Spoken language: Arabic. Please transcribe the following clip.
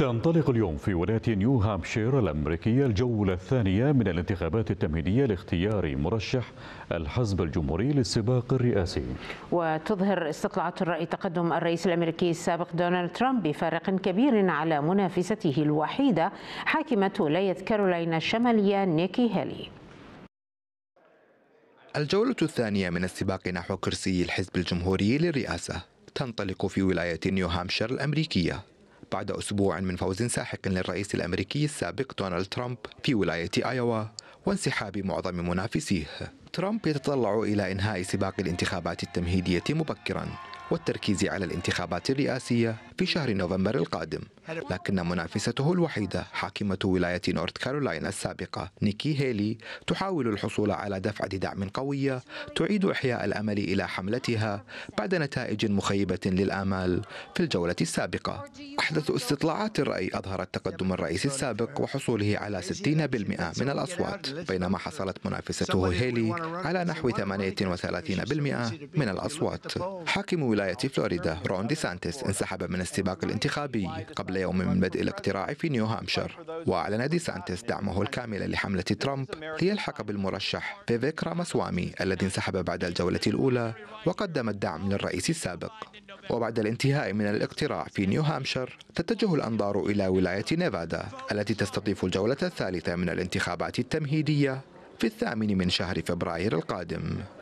تنطلق اليوم في ولاية نيو هامشير الأمريكية الجولة الثانية من الانتخابات التمهيدية لاختيار مرشح الحزب الجمهوري للسباق الرئاسي وتظهر استطلاعات الرأي تقدم الرئيس الأمريكي السابق دونالد ترامب بفارق كبير على منافسته الوحيدة حاكمة ولاية كارولينا الشمالية نيكي هيلي. الجولة الثانية من السباق نحو كرسي الحزب الجمهوري للرئاسة تنطلق في ولاية نيو هامشير الأمريكية بعد أسبوع من فوز ساحق للرئيس الأمريكي السابق دونالد ترامب في ولاية آيوا وانسحاب معظم منافسيه ترامب يتطلع إلى إنهاء سباق الانتخابات التمهيدية مبكرا والتركيز على الانتخابات الرئاسية في شهر نوفمبر القادم لكن منافسته الوحيدة حاكمة ولاية نورث كارولاينا السابقة نيكي هيلي تحاول الحصول على دفعة دعم قوية تعيد إحياء الأمل إلى حملتها بعد نتائج مخيبة للآمال في الجولة السابقة أحدث استطلاعات الرأي أظهرت تقدم الرئيس السابق وحصوله على 60% من الأصوات بينما حصلت منافسته هيلي على نحو 38% من الأصوات حاكم ولاية فلوريدا رون دي سانتس انسحب من السباق الانتخابي قبل يوم من بدء الاقتراع في نيو هامشير وأعلن دي سانتس دعمه الكامل لحملة ترامب ليلحق بالمرشح فيفيك راماسوامي الذي انسحب بعد الجولة الأولى وقدم الدعم للرئيس السابق وبعد الانتهاء من الاقتراع في نيو هامشير تتجه الأنظار إلى ولاية نيفادا التي تستضيف الجولة الثالثة من الانتخابات التمهيدية في الثامن من شهر فبراير القادم